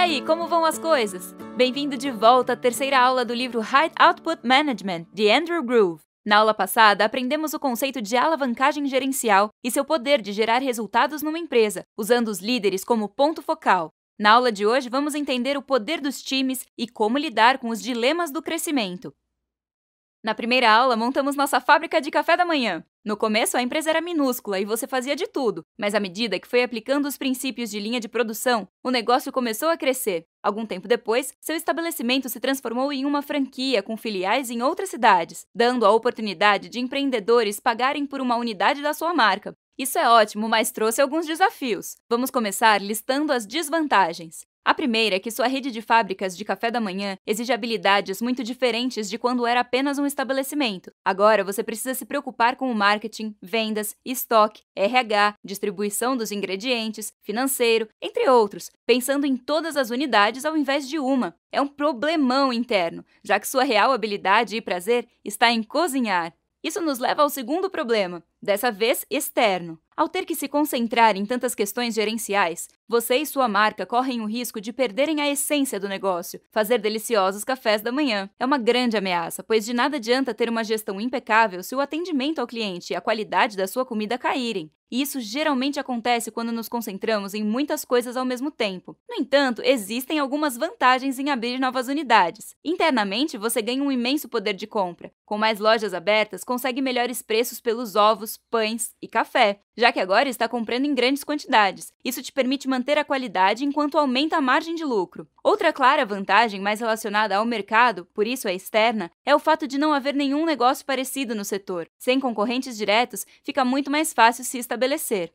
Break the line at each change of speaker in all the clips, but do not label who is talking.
aí, como vão as coisas? Bem-vindo de volta à terceira aula do livro High Output Management, de Andrew Groove. Na aula passada, aprendemos o conceito de alavancagem gerencial e seu poder de gerar resultados numa empresa, usando os líderes como ponto focal. Na aula de hoje, vamos entender o poder dos times e como lidar com os dilemas do crescimento. Na primeira aula, montamos nossa fábrica de café da manhã. No começo, a empresa era minúscula e você fazia de tudo, mas à medida que foi aplicando os princípios de linha de produção, o negócio começou a crescer. Algum tempo depois, seu estabelecimento se transformou em uma franquia com filiais em outras cidades, dando a oportunidade de empreendedores pagarem por uma unidade da sua marca. Isso é ótimo, mas trouxe alguns desafios. Vamos começar listando as desvantagens. A primeira é que sua rede de fábricas de café da manhã exige habilidades muito diferentes de quando era apenas um estabelecimento. Agora você precisa se preocupar com o marketing, vendas, estoque, RH, distribuição dos ingredientes, financeiro, entre outros, pensando em todas as unidades ao invés de uma. É um problemão interno, já que sua real habilidade e prazer está em cozinhar. Isso nos leva ao segundo problema, dessa vez externo. Ao ter que se concentrar em tantas questões gerenciais, você e sua marca correm o risco de perderem a essência do negócio, fazer deliciosos cafés da manhã. É uma grande ameaça, pois de nada adianta ter uma gestão impecável se o atendimento ao cliente e a qualidade da sua comida caírem. E isso geralmente acontece quando nos concentramos em muitas coisas ao mesmo tempo. No entanto, existem algumas vantagens em abrir novas unidades. Internamente, você ganha um imenso poder de compra. Com mais lojas abertas, consegue melhores preços pelos ovos, pães e café, já que agora está comprando em grandes quantidades. Isso te permite manter a qualidade enquanto aumenta a margem de lucro. Outra clara vantagem, mais relacionada ao mercado, por isso é externa, é o fato de não haver nenhum negócio parecido no setor. Sem concorrentes diretos, fica muito mais fácil se estabelecer.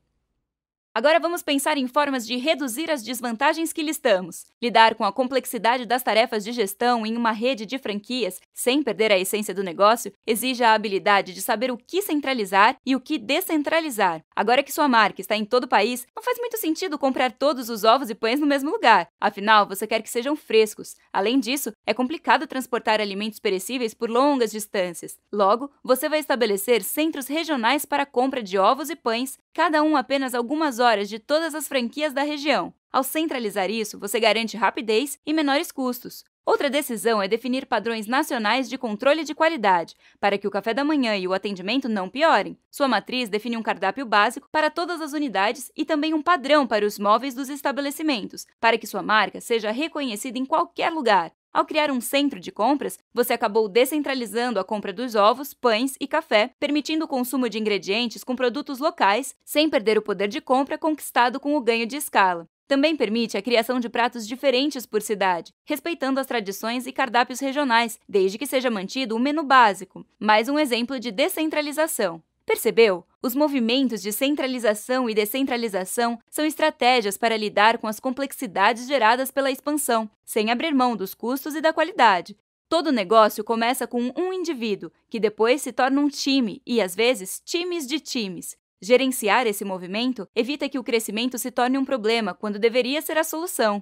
Agora vamos pensar em formas de reduzir as desvantagens que listamos. Lidar com a complexidade das tarefas de gestão em uma rede de franquias, sem perder a essência do negócio, exige a habilidade de saber o que centralizar e o que descentralizar. Agora que sua marca está em todo o país, não faz muito sentido comprar todos os ovos e pães no mesmo lugar. Afinal, você quer que sejam frescos. Além disso, é complicado transportar alimentos perecíveis por longas distâncias. Logo, você vai estabelecer centros regionais para a compra de ovos e pães, cada um apenas algumas horas de todas as franquias da região. Ao centralizar isso, você garante rapidez e menores custos. Outra decisão é definir padrões nacionais de controle de qualidade, para que o café da manhã e o atendimento não piorem. Sua matriz define um cardápio básico para todas as unidades e também um padrão para os móveis dos estabelecimentos, para que sua marca seja reconhecida em qualquer lugar. Ao criar um centro de compras, você acabou descentralizando a compra dos ovos, pães e café, permitindo o consumo de ingredientes com produtos locais, sem perder o poder de compra conquistado com o ganho de escala. Também permite a criação de pratos diferentes por cidade, respeitando as tradições e cardápios regionais, desde que seja mantido o um menu básico. Mais um exemplo de descentralização. Percebeu? Os movimentos de centralização e descentralização são estratégias para lidar com as complexidades geradas pela expansão, sem abrir mão dos custos e da qualidade. Todo negócio começa com um indivíduo, que depois se torna um time e, às vezes, times de times. Gerenciar esse movimento evita que o crescimento se torne um problema quando deveria ser a solução.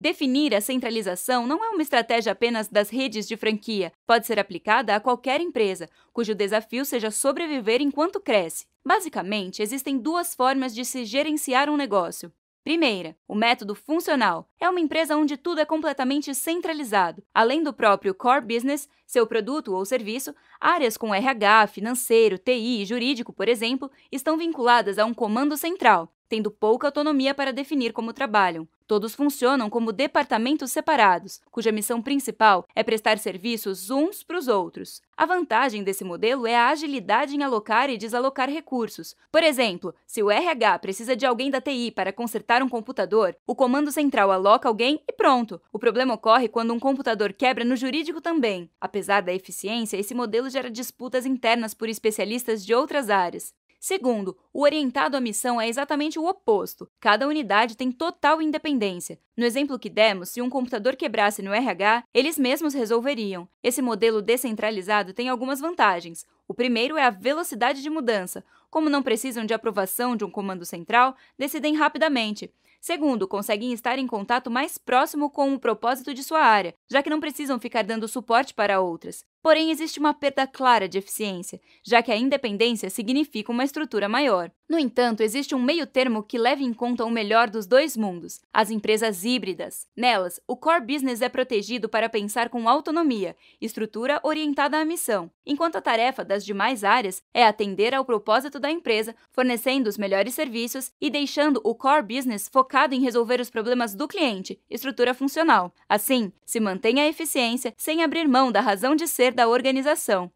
Definir a centralização não é uma estratégia apenas das redes de franquia, pode ser aplicada a qualquer empresa, cujo desafio seja sobreviver enquanto cresce. Basicamente, existem duas formas de se gerenciar um negócio. Primeira, o método funcional. É uma empresa onde tudo é completamente centralizado. Além do próprio core business, seu produto ou serviço, áreas com RH, financeiro, TI e jurídico, por exemplo, estão vinculadas a um comando central, tendo pouca autonomia para definir como trabalham. Todos funcionam como departamentos separados, cuja missão principal é prestar serviços uns para os outros. A vantagem desse modelo é a agilidade em alocar e desalocar recursos. Por exemplo, se o RH precisa de alguém da TI para consertar um computador, o comando central aloca alguém e pronto. O problema ocorre quando um computador quebra no jurídico também. Apesar da eficiência, esse modelo gera disputas internas por especialistas de outras áreas. Segundo, o orientado à missão é exatamente o oposto. Cada unidade tem total independência. No exemplo que demos, se um computador quebrasse no RH, eles mesmos resolveriam. Esse modelo descentralizado tem algumas vantagens. O primeiro é a velocidade de mudança. Como não precisam de aprovação de um comando central, decidem rapidamente. Segundo, conseguem estar em contato mais próximo com o propósito de sua área, já que não precisam ficar dando suporte para outras. Porém, existe uma perda clara de eficiência, já que a independência significa uma estrutura maior. No entanto, existe um meio termo que leva em conta o melhor dos dois mundos, as empresas híbridas. Nelas, o core business é protegido para pensar com autonomia, estrutura orientada à missão, enquanto a tarefa das demais áreas é atender ao propósito da empresa, fornecendo os melhores serviços e deixando o core business focado em resolver os problemas do cliente, estrutura funcional. Assim, se mantém a eficiência sem abrir mão da razão de ser da organização.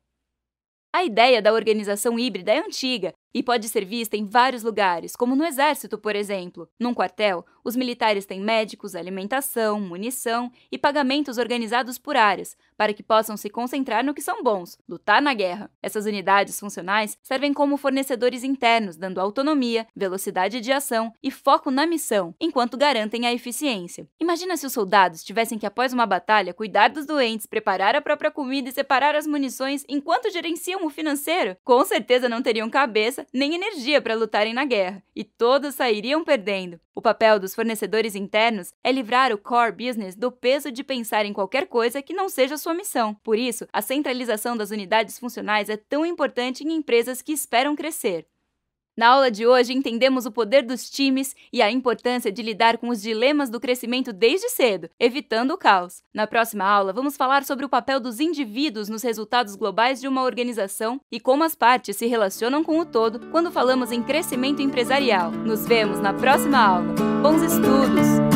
A ideia da organização híbrida é antiga e pode ser vista em vários lugares, como no exército, por exemplo. Num quartel, os militares têm médicos, alimentação, munição e pagamentos organizados por áreas, para que possam se concentrar no que são bons, lutar na guerra. Essas unidades funcionais servem como fornecedores internos, dando autonomia, velocidade de ação e foco na missão, enquanto garantem a eficiência. Imagina se os soldados tivessem que, após uma batalha, cuidar dos doentes, preparar a própria comida e separar as munições enquanto gerenciam o financeiro? Com certeza não teriam cabeça força nem energia para lutarem na guerra, e todos sairiam perdendo. O papel dos fornecedores internos é livrar o core business do peso de pensar em qualquer coisa que não seja sua missão. Por isso, a centralização das unidades funcionais é tão importante em empresas que esperam crescer. Na aula de hoje, entendemos o poder dos times e a importância de lidar com os dilemas do crescimento desde cedo, evitando o caos. Na próxima aula, vamos falar sobre o papel dos indivíduos nos resultados globais de uma organização e como as partes se relacionam com o todo quando falamos em crescimento empresarial. Nos vemos na próxima aula. Bons estudos!